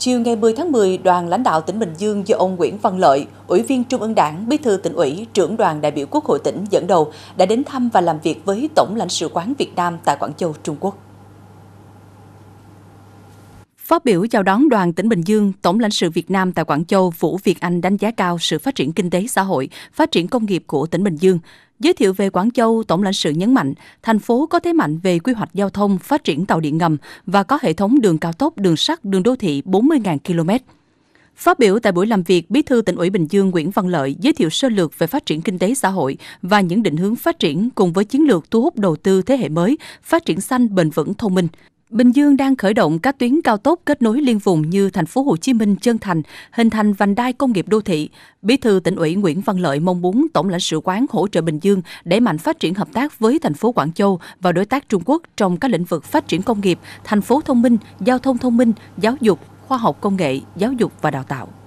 Chiều ngày 10 tháng 10, đoàn lãnh đạo tỉnh Bình Dương do ông Nguyễn Văn Lợi, Ủy viên Trung ương Đảng, Bí thư tỉnh ủy, trưởng đoàn đại biểu Quốc hội tỉnh dẫn đầu đã đến thăm và làm việc với Tổng lãnh sự quán Việt Nam tại Quảng Châu, Trung Quốc. Phát biểu chào đón đoàn tỉnh Bình Dương, Tổng lãnh sự Việt Nam tại Quảng Châu Vũ Việt Anh đánh giá cao sự phát triển kinh tế xã hội, phát triển công nghiệp của tỉnh Bình Dương. Giới thiệu về Quảng Châu, Tổng lãnh sự nhấn mạnh, thành phố có thế mạnh về quy hoạch giao thông, phát triển tàu điện ngầm và có hệ thống đường cao tốc, đường sắt, đường đô thị 40.000 km. Phát biểu tại buổi làm việc, Bí thư tỉnh ủy Bình Dương Nguyễn Văn Lợi giới thiệu sơ lược về phát triển kinh tế xã hội và những định hướng phát triển cùng với chiến lược thu hút đầu tư thế hệ mới, phát triển xanh bền vững thông minh. Bình Dương đang khởi động các tuyến cao tốc kết nối liên vùng như thành phố Hồ Chí Minh Trân Thành, hình thành vành đai công nghiệp đô thị. Bí thư tỉnh ủy Nguyễn Văn Lợi mong muốn Tổng lãnh sự quán hỗ trợ Bình Dương để mạnh phát triển hợp tác với thành phố Quảng Châu và đối tác Trung Quốc trong các lĩnh vực phát triển công nghiệp, thành phố thông minh, giao thông thông minh, giáo dục, khoa học công nghệ, giáo dục và đào tạo.